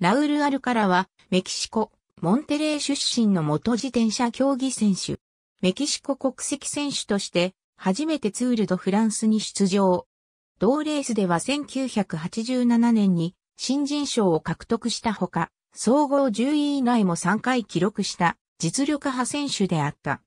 ラウル・アルカラは、メキシコ、モンテレー出身の元自転車競技選手。メキシコ国籍選手として、初めてツールドフランスに出場。同レースでは1987年に新人賞を獲得したほか、総合10位以内も3回記録した実力派選手であった。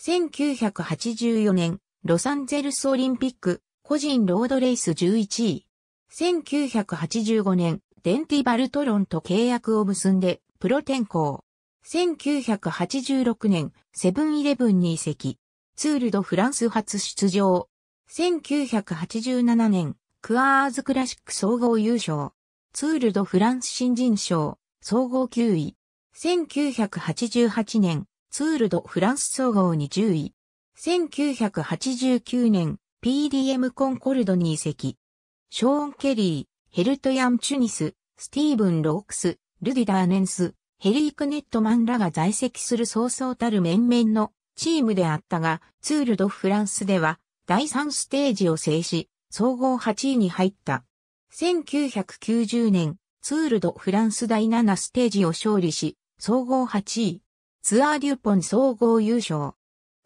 1984年、ロサンゼルスオリンピック個人ロードレース11位。1985年、デンティバルトロンと契約を結んで、プロ転向。1986年、セブンイレブンに移籍。ツールドフランス初出場。1987年、クアーズクラシック総合優勝。ツールドフランス新人賞、総合9位。1988年、ツールドフランス総合に10位。1989年、PDM コンコルドに移籍。ショーン・ケリー、ヘルトヤン・チュニス、スティーブン・ロークス、ルディ・ダーネンス、ヘリー・クネットマンらが在籍する早々たる面々のチームであったが、ツール・ド・フランスでは第3ステージを制し、総合8位に入った。1990年、ツール・ド・フランス第7ステージを勝利し、総合8位。ツアー・デュポン総合優勝。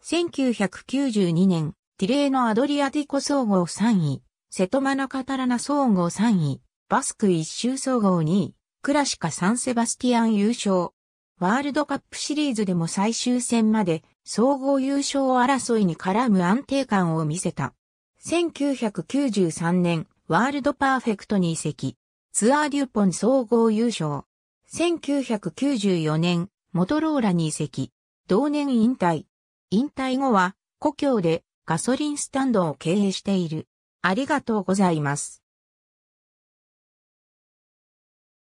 1992年、ティレーのアドリアティコ総合3位。瀬戸マナカタラナ総合3位、バスク一周総合2位、クラシカ・サンセバスティアン優勝。ワールドカップシリーズでも最終戦まで総合優勝争いに絡む安定感を見せた。1993年、ワールドパーフェクトに移籍。ツアーデュポン総合優勝。1994年、モトローラに移籍。同年引退。引退後は、故郷でガソリンスタンドを経営している。ありがとうございます。